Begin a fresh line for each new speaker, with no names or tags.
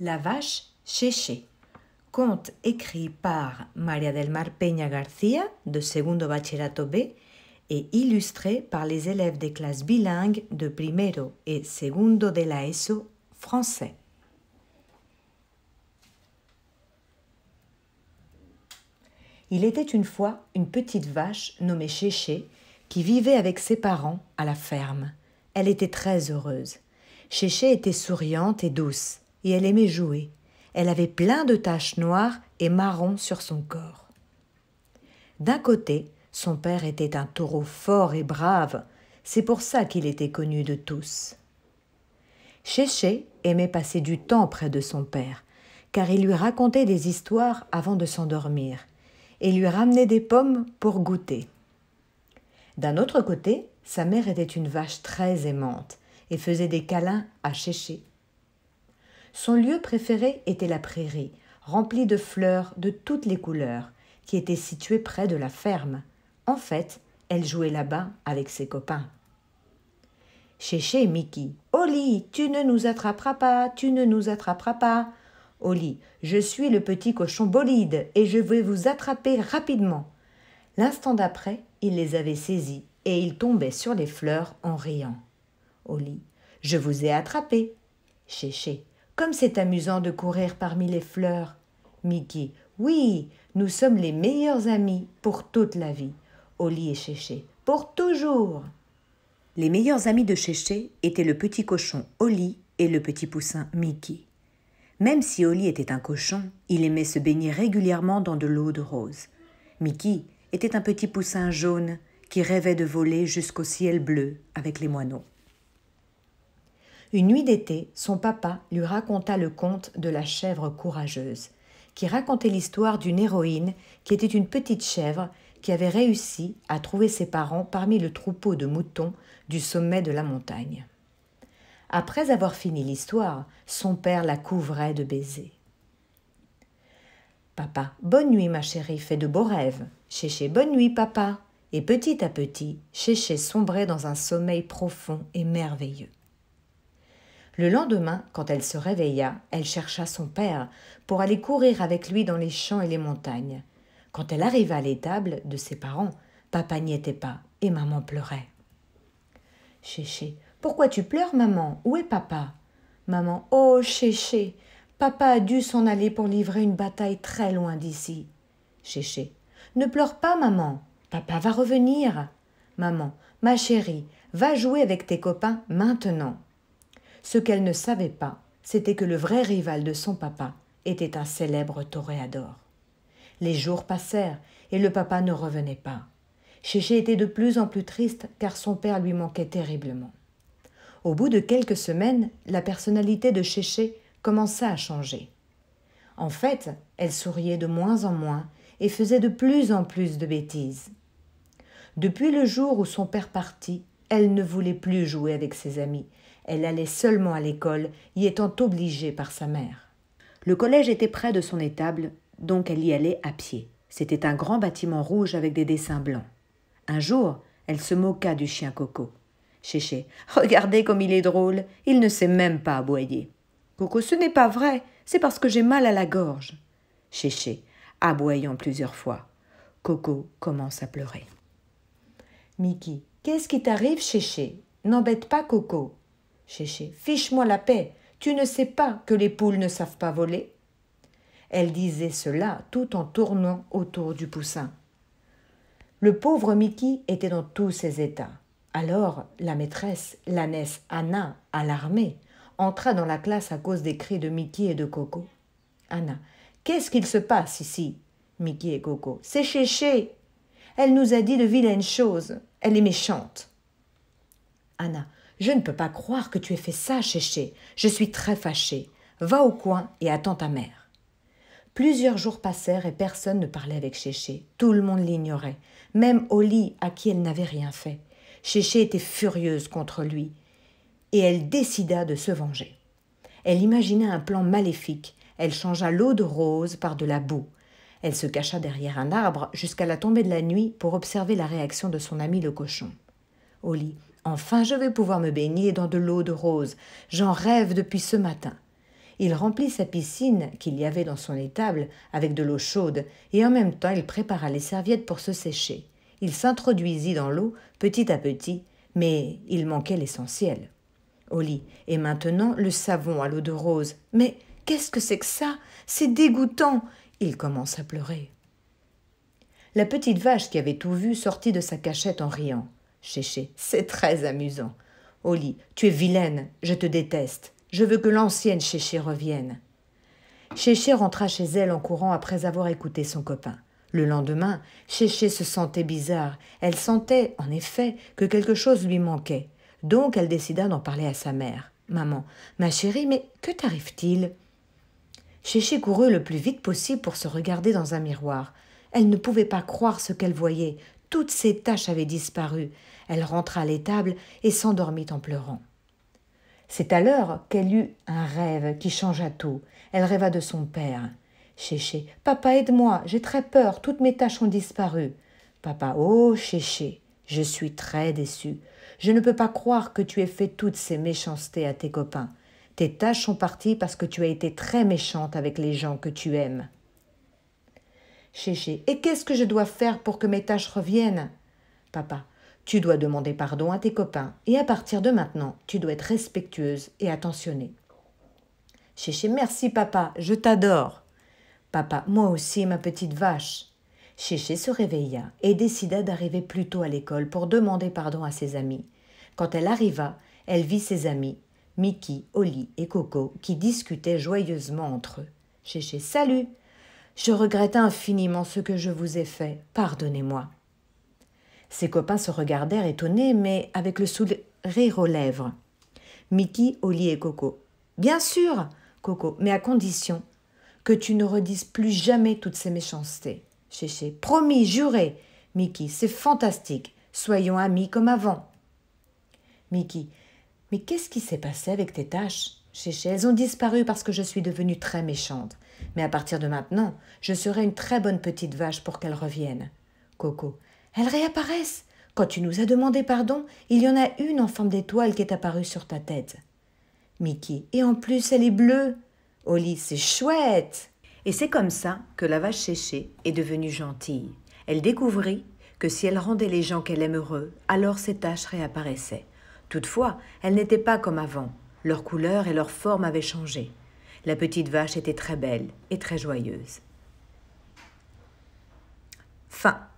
La vache chéché. Conte écrit par Maria del Mar Peña García de Segundo Bachillerato B et illustré par les élèves des classes bilingues de Primero et Segundo de la ESO français. Il était une fois une petite vache nommée Chéché qui vivait avec ses parents à la ferme. Elle était très heureuse. Chéché était souriante et douce et elle aimait jouer. Elle avait plein de taches noires et marron sur son corps. D'un côté, son père était un taureau fort et brave, c'est pour ça qu'il était connu de tous. Chéché aimait passer du temps près de son père, car il lui racontait des histoires avant de s'endormir, et lui ramenait des pommes pour goûter. D'un autre côté, sa mère était une vache très aimante et faisait des câlins à Chéché. Son lieu préféré était la prairie, remplie de fleurs de toutes les couleurs, qui était située près de la ferme. En fait, elle jouait là-bas avec ses copains. Chéché Mickey. Oli, tu ne nous attraperas pas, tu ne nous attraperas pas. Oli, je suis le petit cochon bolide et je vais vous attraper rapidement. L'instant d'après, il les avait saisis et il tombait sur les fleurs en riant. Oli, je vous ai attrapé. Chéché. Comme c'est amusant de courir parmi les fleurs. Mickey. Oui, nous sommes les meilleurs amis pour toute la vie. Oli et Chéché. Pour toujours. Les meilleurs amis de Chéché étaient le petit cochon Oli et le petit poussin Mickey. Même si Oli était un cochon, il aimait se baigner régulièrement dans de l'eau de rose. Mickey était un petit poussin jaune qui rêvait de voler jusqu'au ciel bleu avec les moineaux. Une nuit d'été, son papa lui raconta le conte de la chèvre courageuse, qui racontait l'histoire d'une héroïne qui était une petite chèvre qui avait réussi à trouver ses parents parmi le troupeau de moutons du sommet de la montagne. Après avoir fini l'histoire, son père la couvrait de baisers. Papa, bonne nuit ma chérie, fais de beaux rêves. Chéché, bonne nuit papa. Et petit à petit, Chéché sombrait dans un sommeil profond et merveilleux. Le lendemain, quand elle se réveilla, elle chercha son père pour aller courir avec lui dans les champs et les montagnes. Quand elle arriva à l'étable de ses parents, papa n'y était pas et maman pleurait. Chéché, pourquoi tu pleures, maman Où est papa Maman, oh Chéché, papa a dû s'en aller pour livrer une bataille très loin d'ici. Chéché, ne pleure pas, maman, papa va revenir. Maman, ma chérie, va jouer avec tes copains maintenant. Ce qu'elle ne savait pas, c'était que le vrai rival de son papa était un célèbre toréador. Les jours passèrent et le papa ne revenait pas. Chéché était de plus en plus triste car son père lui manquait terriblement. Au bout de quelques semaines, la personnalité de Chéché commença à changer. En fait, elle souriait de moins en moins et faisait de plus en plus de bêtises. Depuis le jour où son père partit, elle ne voulait plus jouer avec ses amis. Elle allait seulement à l'école, y étant obligée par sa mère. Le collège était près de son étable, donc elle y allait à pied. C'était un grand bâtiment rouge avec des dessins blancs. Un jour, elle se moqua du chien Coco. Chéché, regardez comme il est drôle, il ne sait même pas aboyer. Coco, ce n'est pas vrai, c'est parce que j'ai mal à la gorge. Chéché, aboyant plusieurs fois. Coco commence à pleurer. Mickey Qu'est-ce qui t'arrive, Chéché N'embête pas Coco. Chéché, fiche-moi la paix. Tu ne sais pas que les poules ne savent pas voler Elle disait cela tout en tournant autour du poussin. Le pauvre Mickey était dans tous ses états. Alors, la maîtresse, l'ânesse Anna, alarmée, entra dans la classe à cause des cris de Mickey et de Coco. Anna, qu'est-ce qu'il se passe ici Mickey et Coco, c'est Chéché. Elle nous a dit de vilaines choses. Elle est méchante. Anna. Je ne peux pas croire que tu aies fait ça, Chéché. Je suis très fâchée. Va au coin et attends ta mère. Plusieurs jours passèrent et personne ne parlait avec Chéché. Tout le monde l'ignorait, même Oli à qui elle n'avait rien fait. Chéché était furieuse contre lui et elle décida de se venger. Elle imagina un plan maléfique. Elle changea l'eau de rose par de la boue. Elle se cacha derrière un arbre jusqu'à la tombée de la nuit pour observer la réaction de son ami le cochon. Oli, enfin je vais pouvoir me baigner dans de l'eau de rose. J'en rêve depuis ce matin. Il remplit sa piscine qu'il y avait dans son étable avec de l'eau chaude et en même temps il prépara les serviettes pour se sécher. Il s'introduisit dans l'eau petit à petit, mais il manquait l'essentiel. Oli, et maintenant le savon à l'eau de rose. Mais qu'est-ce que c'est que ça C'est dégoûtant il commence à pleurer. La petite vache qui avait tout vu sortit de sa cachette en riant. Chéché, c'est très amusant. Oli, tu es vilaine, je te déteste. Je veux que l'ancienne Chéché revienne. Chéché rentra chez elle en courant après avoir écouté son copain. Le lendemain, Chéché se sentait bizarre. Elle sentait, en effet, que quelque chose lui manquait. Donc elle décida d'en parler à sa mère. Maman, ma chérie, mais que t'arrive-t-il Chéché courut le plus vite possible pour se regarder dans un miroir. Elle ne pouvait pas croire ce qu'elle voyait. Toutes ses taches avaient disparu. Elle rentra à l'étable et s'endormit en pleurant. C'est alors qu'elle eut un rêve qui changea tout. Elle rêva de son père. Chéché, papa, aide-moi, j'ai très peur, toutes mes taches ont disparu. Papa, oh Chéché, je suis très déçu. Je ne peux pas croire que tu aies fait toutes ces méchancetés à tes copains. Tes tâches sont parties parce que tu as été très méchante avec les gens que tu aimes. Chéché, et qu'est-ce que je dois faire pour que mes tâches reviennent Papa, tu dois demander pardon à tes copains et à partir de maintenant, tu dois être respectueuse et attentionnée. Chéché, merci papa, je t'adore. Papa, moi aussi, ma petite vache. Chéché se réveilla et décida d'arriver plus tôt à l'école pour demander pardon à ses amis. Quand elle arriva, elle vit ses amis Mickey, Oli et Coco qui discutaient joyeusement entre eux. Chéché, salut Je regrette infiniment ce que je vous ai fait, pardonnez-moi. Ses copains se regardèrent étonnés, mais avec le sourire aux lèvres. Mickey, Oli et Coco. Bien sûr, Coco, mais à condition que tu ne redises plus jamais toutes ces méchancetés. Chéché, promis, juré. Mickey, c'est fantastique. Soyons amis comme avant. Mickey, mais qu'est-ce qui s'est passé avec tes tâches Chéché, elles ont disparu parce que je suis devenue très méchante. Mais à partir de maintenant, je serai une très bonne petite vache pour qu'elles reviennent. Coco. Elles réapparaissent. Quand tu nous as demandé pardon, il y en a une en forme d'étoile qui est apparue sur ta tête. Mickey. Et en plus, elle est bleue. Oli, c'est chouette. Et c'est comme ça que la vache chéchée est devenue gentille. Elle découvrit que si elle rendait les gens qu'elle aime heureux, alors ses tâches réapparaissaient. Toutefois, elles n'étaient pas comme avant. Leur couleur et leur forme avaient changé. La petite vache était très belle et très joyeuse. Fin.